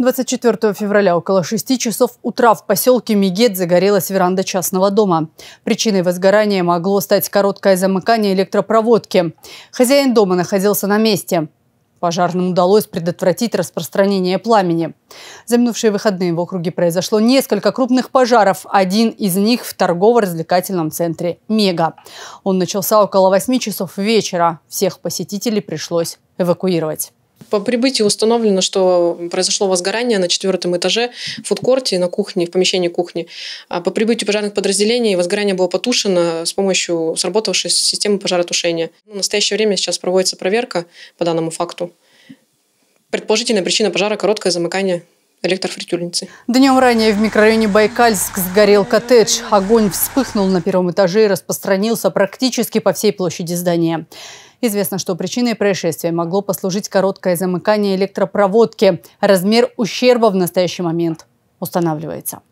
24 февраля около 6 часов утра в поселке Мигет загорелась веранда частного дома. Причиной возгорания могло стать короткое замыкание электропроводки. Хозяин дома находился на месте. Пожарным удалось предотвратить распространение пламени. За минувшие выходные в округе произошло несколько крупных пожаров. Один из них в торгово-развлекательном центре «Мега». Он начался около 8 часов вечера. Всех посетителей пришлось эвакуировать. По прибытии установлено, что произошло возгорание на четвертом этаже в фудкорте, на кухне, в помещении кухни. А по прибытию пожарных подразделений возгорание было потушено с помощью сработавшей системы пожаротушения. В настоящее время сейчас проводится проверка по данному факту. Предположительная причина пожара – короткое замыкание электрофритюрницы. Днем ранее в микрорайоне Байкальск сгорел коттедж. Огонь вспыхнул на первом этаже и распространился практически по всей площади здания. Известно, что причиной происшествия могло послужить короткое замыкание электропроводки. Размер ущерба в настоящий момент устанавливается.